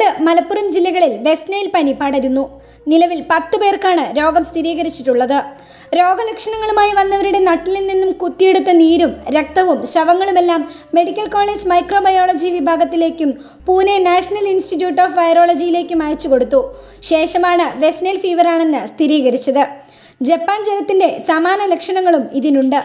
കോഴിക്കോട് മലപ്പുറം ജില്ലകളിൽ വെസ്നയിൽ പനി പടരുന്നു നിലവിൽ പത്ത് പേർക്കാണ് രോഗം സ്ഥിരീകരിച്ചിട്ടുള്ളത് രോഗലക്ഷണങ്ങളുമായി വന്നവരുടെ നട്ടിലിൽ നിന്നും കുത്തിയെടുത്ത നീരും രക്തവും ശവങ്ങളുമെല്ലാം മെഡിക്കൽ കോളേജ് മൈക്രോബയോളജി വിഭാഗത്തിലേക്കും പൂനെ നാഷണൽ ഇൻസ്റ്റിറ്റ്യൂട്ട് ഓഫ് വൈറോളജിയിലേക്കും അയച്ചു കൊടുത്തു ശേഷമാണ് വെസ്നൈൽ ഫീവറാണെന്ന് സ്ഥിരീകരിച്ചത് ജപ്പാൻ ജനത്തിൻ്റെ സമാന ലക്ഷണങ്ങളും ഇതിനുണ്ട്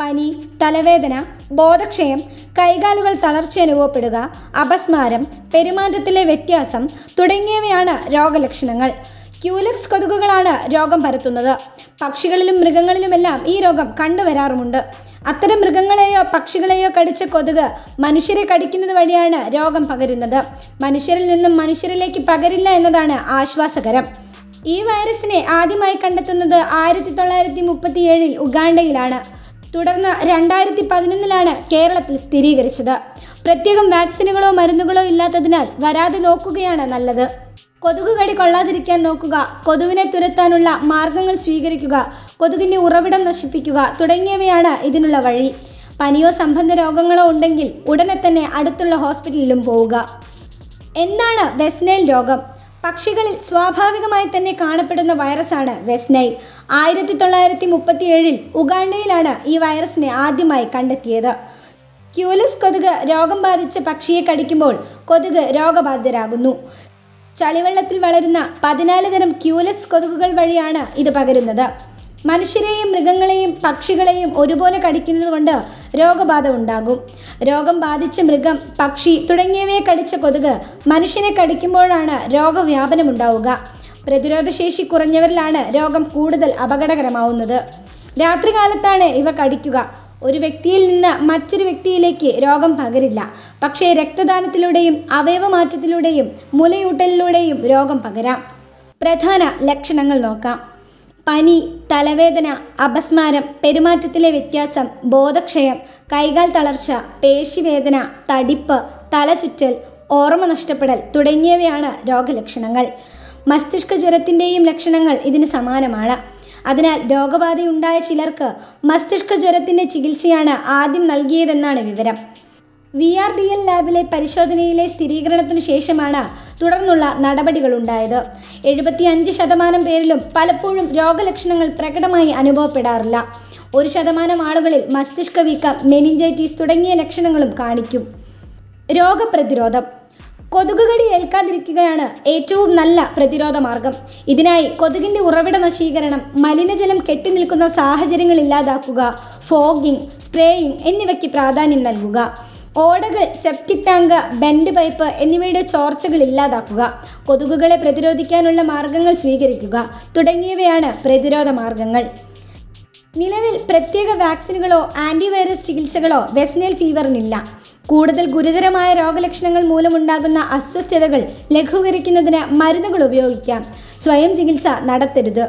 പനി തലവേദന ബോധക്ഷയം കൈകാലുകൾ അനുഭവപ്പെടുക അപസ്മാരം പെരുമാറ്റത്തിലെ വ്യത്യാസം തുടങ്ങിയവയാണ് രോഗലക്ഷണങ്ങൾ ക്യൂലക്സ് കൊതുകുകളാണ് രോഗം പരത്തുന്നത് പക്ഷികളിലും മൃഗങ്ങളിലുമെല്ലാം ഈ രോഗം കണ്ടുവരാറുമുണ്ട് അത്തരം മൃഗങ്ങളെയോ പക്ഷികളെയോ കടിച്ച കൊതുക് മനുഷ്യരെ കടിക്കുന്നത് വഴിയാണ് രോഗം പകരുന്നത് മനുഷ്യരിൽ നിന്നും മനുഷ്യരിലേക്ക് പകരില്ല എന്നതാണ് ആശ്വാസകരം ഈ വൈറസിനെ ആദ്യമായി കണ്ടെത്തുന്നത് ആയിരത്തി തൊള്ളായിരത്തി മുപ്പത്തിയേഴിൽ ഉഗാണ്ടയിലാണ് തുടർന്ന് രണ്ടായിരത്തി പതിനൊന്നിലാണ് കേരളത്തിൽ സ്ഥിരീകരിച്ചത് പ്രത്യേകം വാക്സിനുകളോ മരുന്നുകളോ ഇല്ലാത്തതിനാൽ വരാതെ നോക്കുകയാണ് നല്ലത് കൊതുക് കടി കൊള്ളാതിരിക്കാൻ നോക്കുക കൊതുവിനെ തുരത്താനുള്ള മാർഗങ്ങൾ സ്വീകരിക്കുക കൊതുകിൻ്റെ ഉറവിടം നശിപ്പിക്കുക തുടങ്ങിയവയാണ് ഇതിനുള്ള വഴി പനിയോ സംബന്ധ രോഗങ്ങളോ ഉണ്ടെങ്കിൽ ഉടനെ തന്നെ അടുത്തുള്ള ഹോസ്പിറ്റലിലും പോവുക എന്താണ് വെസ്നൈൽ രോഗം പക്ഷികളിൽ സ്വാഭാവികമായി തന്നെ കാണപ്പെടുന്ന വൈറസാണ് വെസ്നൈൽ ആയിരത്തി തൊള്ളായിരത്തി മുപ്പത്തി ഏഴിൽ ഉഗാണ്ടയിലാണ് ഈ വൈറസിനെ ആദ്യമായി കണ്ടെത്തിയത് ക്യൂലസ് കൊതുക് രോഗം ബാധിച്ച പക്ഷിയെ കടിക്കുമ്പോൾ കൊതുക് രോഗബാധിതരാകുന്നു ചളിവെള്ളത്തിൽ വളരുന്ന പതിനാല് തരം ക്യൂലസ് കൊതുകുകൾ വഴിയാണ് ഇത് പകരുന്നത് മനുഷ്യരെയും മൃഗങ്ങളെയും പക്ഷികളെയും ഒരുപോലെ കടിക്കുന്നതുകൊണ്ട് രോഗബാധ ഉണ്ടാകും രോഗം ബാധിച്ച മൃഗം പക്ഷി തുടങ്ങിയവയെ കടിച്ച കൊതുക് മനുഷ്യനെ കടിക്കുമ്പോഴാണ് ഉണ്ടാവുക പ്രതിരോധശേഷി കുറഞ്ഞവരിലാണ് രോഗം കൂടുതൽ അപകടകരമാവുന്നത് രാത്രികാലത്താണ് ഇവ കടിക്കുക ഒരു വ്യക്തിയിൽ നിന്ന് മറ്റൊരു വ്യക്തിയിലേക്ക് രോഗം പകരില്ല പക്ഷേ രക്തദാനത്തിലൂടെയും അവയവമാറ്റത്തിലൂടെയും മുലയൂട്ടലിലൂടെയും രോഗം പകരാം പ്രധാന ലക്ഷണങ്ങൾ നോക്കാം പനി തലവേദന അപസ്മാരം പെരുമാറ്റത്തിലെ വ്യത്യാസം ബോധക്ഷയം കൈകാൽ തളർച്ച പേശിവേദന തടിപ്പ് തലചുറ്റൽ ഓർമ്മ നഷ്ടപ്പെടൽ തുടങ്ങിയവയാണ് രോഗലക്ഷണങ്ങൾ മസ്തിഷ്ക ജ്വരത്തിൻ്റെയും ലക്ഷണങ്ങൾ ഇതിന് സമാനമാണ് അതിനാൽ രോഗബാധയുണ്ടായ ചിലർക്ക് മസ്തിഷ്ക ജ്വരത്തിൻ്റെ ചികിത്സയാണ് ആദ്യം നൽകിയതെന്നാണ് വിവരം വി ആർ ഡി എൽ ലാബിലെ പരിശോധനയിലെ സ്ഥിരീകരണത്തിനു ശേഷമാണ് തുടർന്നുള്ള നടപടികളുണ്ടായത് അഞ്ച് ശതമാനം പേരിലും പലപ്പോഴും രോഗലക്ഷണങ്ങൾ പ്രകടമായി അനുഭവപ്പെടാറില്ല ഒരു ശതമാനം ആളുകളിൽ മസ്തിഷ്ക വീക്കം മെനിഞ്ചൈറ്റിസ് തുടങ്ങിയ ലക്ഷണങ്ങളും കാണിക്കും രോഗപ്രതിരോധം കൊതുകുകടി ഏൽക്കാതിരിക്കുകയാണ് ഏറ്റവും നല്ല പ്രതിരോധ മാർഗം ഇതിനായി കൊതുകിൻ്റെ ഉറവിട നശീകരണം മലിനജലം കെട്ടിനിൽക്കുന്ന സാഹചര്യങ്ങൾ ഇല്ലാതാക്കുക ഫോഗിങ് സ്പ്രേയിങ് എന്നിവയ്ക്ക് പ്രാധാന്യം നൽകുക ഓടകൾ സെപ്റ്റിക് ടാങ്ക് ബെൻഡ് പൈപ്പ് എന്നിവയുടെ ചോർച്ചകൾ ഇല്ലാതാക്കുക കൊതുകുകളെ പ്രതിരോധിക്കാനുള്ള മാർഗങ്ങൾ സ്വീകരിക്കുക തുടങ്ങിയവയാണ് പ്രതിരോധ മാർഗങ്ങൾ നിലവിൽ പ്രത്യേക വാക്സിനുകളോ ആൻറ്റിവൈറസ് ചികിത്സകളോ വെസ്നൽ ഫീവറിനില്ല കൂടുതൽ ഗുരുതരമായ രോഗലക്ഷണങ്ങൾ മൂലമുണ്ടാകുന്ന അസ്വസ്ഥതകൾ ലഘൂകരിക്കുന്നതിന് മരുന്നുകൾ ഉപയോഗിക്കാം സ്വയം ചികിത്സ നടത്തരുത്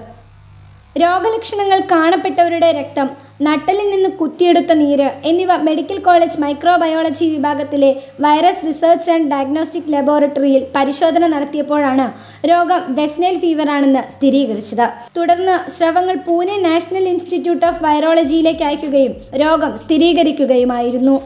രോഗലക്ഷണങ്ങൾ കാണപ്പെട്ടവരുടെ രക്തം നട്ടലിൽ നിന്ന് കുത്തിയെടുത്ത നീര് എന്നിവ മെഡിക്കൽ കോളേജ് മൈക്രോബയോളജി വിഭാഗത്തിലെ വൈറസ് റിസർച്ച് ആൻഡ് ഡയഗ്നോസ്റ്റിക് ലബോറട്ടറിയിൽ പരിശോധന നടത്തിയപ്പോഴാണ് രോഗം വെസ്നേൽ ഫീവറാണെന്ന് സ്ഥിരീകരിച്ചത് തുടർന്ന് സ്രവങ്ങൾ പൂനെ നാഷണൽ ഇൻസ്റ്റിറ്റ്യൂട്ട് ഓഫ് വൈറോളജിയിലേക്ക് അയക്കുകയും രോഗം സ്ഥിരീകരിക്കുകയുമായിരുന്നു